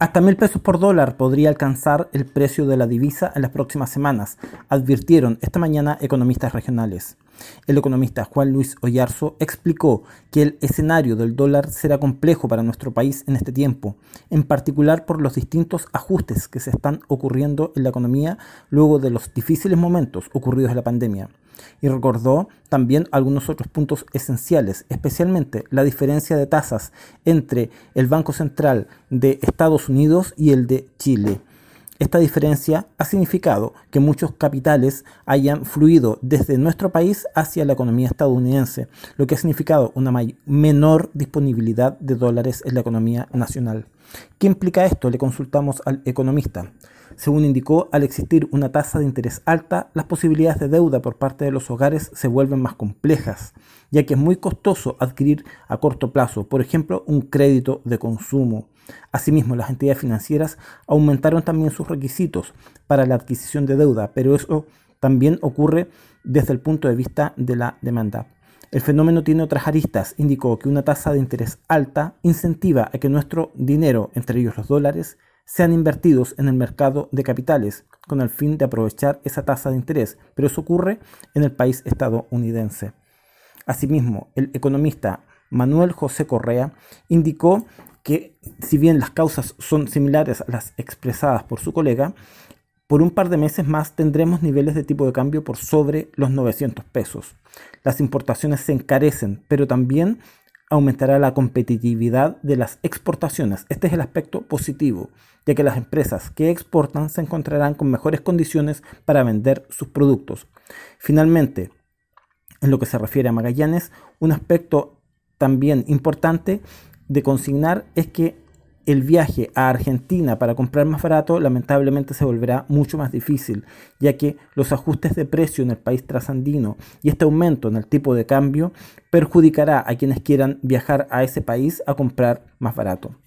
Hasta mil pesos por dólar podría alcanzar el precio de la divisa en las próximas semanas, advirtieron esta mañana economistas regionales. El economista Juan Luis Ollarzo explicó que el escenario del dólar será complejo para nuestro país en este tiempo, en particular por los distintos ajustes que se están ocurriendo en la economía luego de los difíciles momentos ocurridos en la pandemia y recordó también algunos otros puntos esenciales, especialmente la diferencia de tasas entre el Banco Central de Estados Unidos y el de Chile. Esta diferencia ha significado que muchos capitales hayan fluido desde nuestro país hacia la economía estadounidense, lo que ha significado una menor disponibilidad de dólares en la economía nacional. ¿Qué implica esto? Le consultamos al economista. Según indicó, al existir una tasa de interés alta, las posibilidades de deuda por parte de los hogares se vuelven más complejas, ya que es muy costoso adquirir a corto plazo, por ejemplo, un crédito de consumo. Asimismo, las entidades financieras aumentaron también sus requisitos para la adquisición de deuda, pero eso también ocurre desde el punto de vista de la demanda. El fenómeno tiene otras aristas. Indicó que una tasa de interés alta incentiva a que nuestro dinero, entre ellos los dólares, sean invertidos en el mercado de capitales con el fin de aprovechar esa tasa de interés, pero eso ocurre en el país estadounidense. Asimismo, el economista Manuel José Correa indicó que si bien las causas son similares a las expresadas por su colega, por un par de meses más tendremos niveles de tipo de cambio por sobre los 900 pesos. Las importaciones se encarecen, pero también aumentará la competitividad de las exportaciones. Este es el aspecto positivo, ya que las empresas que exportan se encontrarán con mejores condiciones para vender sus productos. Finalmente, en lo que se refiere a Magallanes, un aspecto también importante de consignar es que el viaje a Argentina para comprar más barato lamentablemente se volverá mucho más difícil, ya que los ajustes de precio en el país trasandino y este aumento en el tipo de cambio perjudicará a quienes quieran viajar a ese país a comprar más barato.